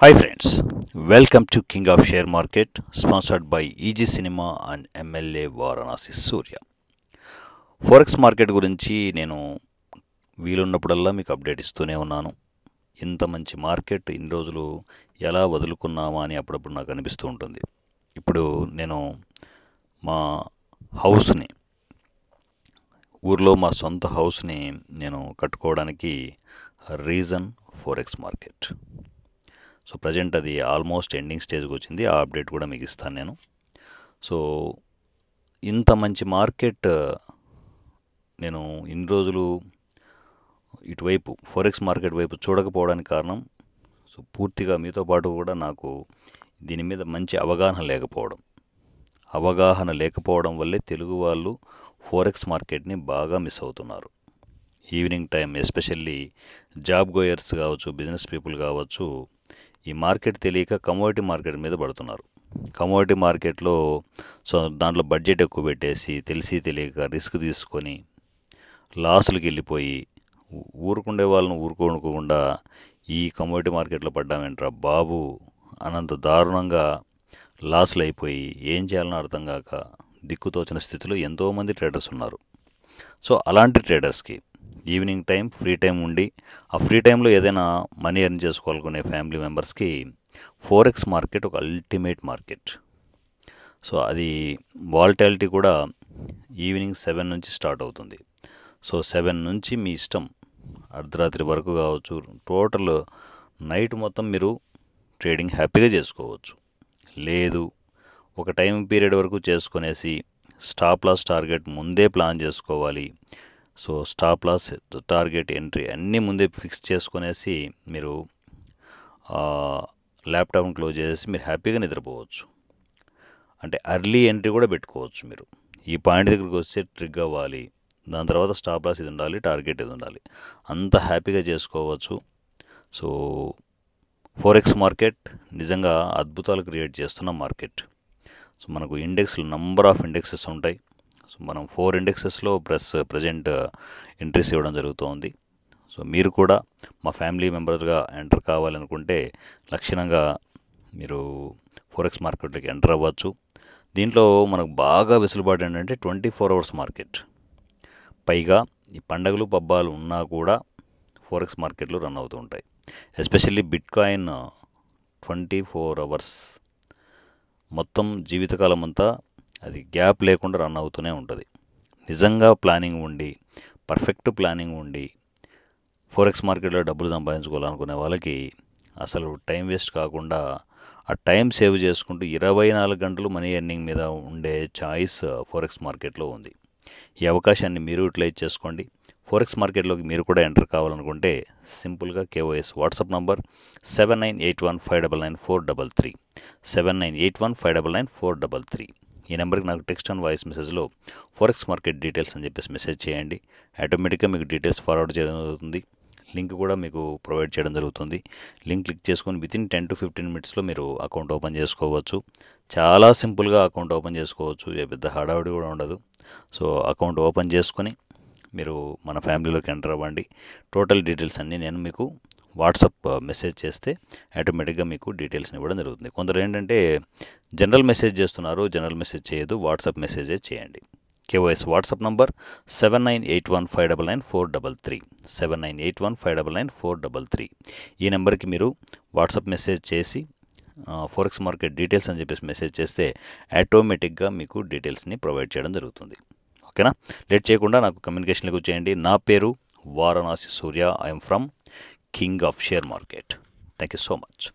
hi friends welcome to king of share market sponsored by easy cinema and MLA Varanasi Surya forex market గురించి నేను వీలున్నప్పుడల్లా మీకు update ఇస్తూనే ఉన్నాను ఇంత మంచి మార్కెట్ ఇన్ని రోజులు ఎలా వదులుకున్నామా అని అప్పుడప్పుడు నాకు అనిపిస్తూ ఉంటుంది ఇప్పుడు నేను మా హౌస్ని ఊర్లో మా సొంత హౌస్ని నేను కట్టుకోవడానికి reason forex market so present అది ఆల్మోస్ట్ ఎండింగ్ స్టేజ్కి వచ్చింది ఆ అప్డేట్ కూడా మీకు ఇస్తాను నేను సో ఇంత మంచి మార్కెట్ నేను ఇన్ని రోజులు ఇటువైపు ఫోరెక్స్ మార్కెట్ వైపు చూడకపోవడానికి కారణం సో పూర్తిగా మీతో పాటు కూడా నాకు దీని మీద మంచి అవగాహన లేకపోవడం అవగాహన లేకపోవడం వల్లే తెలుగు వాళ్ళు ఫోరెక్స్ మార్కెట్ని బాగా మిస్ అవుతున్నారు evening time especially job goers కావచ్చు బిజినెస్ పీపుల్ కావచ్చు ఈ మార్కెట్ తెలియక కమోడిటీ మార్కెట్ మీద పడుతున్నారు కమోడిటీ మార్కెట్లో సో దాంట్లో బడ్జెట్ ఎక్కువ పెట్టేసి తెలిసి తెలియక రిస్క్ తీసుకొని లాసులకి వెళ్ళిపోయి ఊరుకుండే వాళ్ళని ఊరుకోనుకోకుండా ఈ కమోడిటీ మార్కెట్లో పడ్డామేంట్రా బాబు అనంత దారుణంగా లాసులు అయిపోయి ఏం చేయాలని అర్థం కాక దిక్కుతోచిన స్థితిలో ఎంతోమంది ట్రేడర్స్ ఉన్నారు సో అలాంటి ట్రేడర్స్కి ఈవినింగ్ టైం ఫ్రీ టైం ఉండి ఆ ఫ్రీ టైంలో ఏదైనా మనీ ఎర్న్ చేసుకోవాలనుకునే ఫ్యామిలీ మెంబర్స్కి ఫోరెక్స్ మార్కెట్ ఒక అల్టిమేట్ మార్కెట్ సో అది వాల్టాలిటీ కూడా ఈవినింగ్ సెవెన్ నుంచి స్టార్ట్ అవుతుంది సో సెవెన్ నుంచి మీ ఇష్టం అర్ధరాత్రి వరకు కావచ్చు టోటల్ నైట్ మొత్తం మీరు ట్రేడింగ్ హ్యాపీగా చేసుకోవచ్చు లేదు ఒక టైం పీరియడ్ వరకు చేసుకునేసి స్టాప్ లాస్ టార్గెట్ ముందే ప్లాన్ చేసుకోవాలి so stop loss target entry అన్నీ ముందే ఫిక్స్ చేసుకునేసి మీరు ల్యాప్టాప్ని క్లోజ్ చేసేసి మీరు హ్యాపీగా నిద్రపోవచ్చు అంటే అర్లీ ఎంట్రీ కూడా పెట్టుకోవచ్చు మీరు ఈ పాయింట్ దగ్గరికి వస్తే ట్రిగ్ అవ్వాలి దాని తర్వాత స్టాప్ లాస్ ఇది ఉండాలి టార్గెట్ ఇది ఉండాలి అంత హ్యాపీగా చేసుకోవచ్చు సో ఫోరెక్స్ మార్కెట్ నిజంగా అద్భుతాలు క్రియేట్ చేస్తున్న మార్కెట్ సో మనకు ఇండెక్స్లు నంబర్ ఆఫ్ ఇండెక్సెస్ ఉంటాయి సో మనం ఫోర్ ఇండెక్సెస్లో ప్రెస్ ప్రజెంట్ ఎంట్రీస్ ఇవ్వడం జరుగుతోంది సో మీరు కూడా మా ఫ్యామిలీ మెంబర్గా ఎంటర్ కావాలనుకుంటే లక్షణంగా మీరు ఫోరెక్స్ మార్కెట్లోకి ఎంటర్ అవ్వచ్చు దీంట్లో మనకు బాగా వెసులుబాటు ఏంటంటే ట్వంటీ ఫోర్ అవర్స్ మార్కెట్ పైగా ఈ పండగలు పబ్బాలు ఉన్నా కూడా ఫోరెక్స్ మార్కెట్లు రన్ అవుతూ ఉంటాయి especially bitcoin twenty four hours మొత్తం జీవితకాలం అంతా అది గ్యాప్ లేకుండా రన్ అవుతూనే ఉంటుంది నిజంగా ప్లానింగ్ ఉండి పర్ఫెక్ట్ ప్లానింగ్ ఉండి ఫోరెక్స్ మార్కెట్లో డబ్బులు సంపాదించుకోవాలనుకునే వాళ్ళకి అసలు టైం వేస్ట్ కాకుండా ఆ టైం సేవ్ చేసుకుంటూ ఇరవై నాలుగు గంటలు మనీ ఎర్నింగ్ మీద ఉండే ఛాయిస్ ఫోరెక్స్ మార్కెట్లో ఉంది ఈ అవకాశాన్ని మీరు యూటిలైజ్ చేసుకోండి ఫోరెక్స్ మార్కెట్లోకి మీరు కూడా ఎంటర్ కావాలనుకుంటే సింపుల్గా KYS WhatsApp number seven nine eight one five double nine four double three seven nine eight one five double nine four double three ఈ నెంబర్కి నాకు టెక్స్ట్ అండ్ వాయిస్ మెసేజ్లో ఫోరెక్స్ మార్కెట్ డీటెయిల్స్ అని చెప్పేసి మెసేజ్ చేయండి ఆటోమేటిక్గా మీకు డీటెయిల్స్ ఫార్వర్డ్ చేయడం జరుగుతుంది లింక్ కూడా మీకు ప్రొవైడ్ చేయడం జరుగుతుంది లింక్ క్లిక్ చేసుకొని వితిన్ టెన్ టు ఫిఫ్టీన్ మినిట్స్లో మీరు అకౌంట్ ఓపెన్ చేసుకోవచ్చు చాలా సింపుల్గా అకౌంట్ ఓపెన్ చేసుకోవచ్చు ఏ పెద్ద హడావిడి కూడా ఉండదు సో అకౌంట్ ఓపెన్ చేసుకొని మీరు మన ఫ్యామిలీలోకి ఎంటర్ అవ్వండి టోటల్ డీటెయిల్స్ అన్నీ నేను మీకు వాట్సప్ మెసేజ్ చేస్తే ఆటోమేటిక్గా మీకు డీటెయిల్స్ని ఇవ్వడం జరుగుతుంది కొందరు ఏంటంటే జనరల్ మెసేజ్ చేస్తున్నారు జనరల్ మెసేజ్ చేయదు వాట్సాప్ మెసేజే చేయండి KYS WhatsApp number seven nine eight one five double nine four double three seven nine eight one five double nine four double three ఈ నెంబర్కి మీరు వాట్సాప్ మెసేజ్ చేసి ఫోరెక్స్ మార్కెట్ డీటెయిల్స్ అని చెప్పేసి message చేస్తే ఆటోమేటిక్గా మీకు డీటెయిల్స్ని ప్రొవైడ్ చేయడం జరుగుతుంది ఓకేనా లేట్ చేయకుండా నాకు కమ్యూనికేషన్లకు చేయండి నా పేరు Varanasi Surya I'm from king of share market thank you so much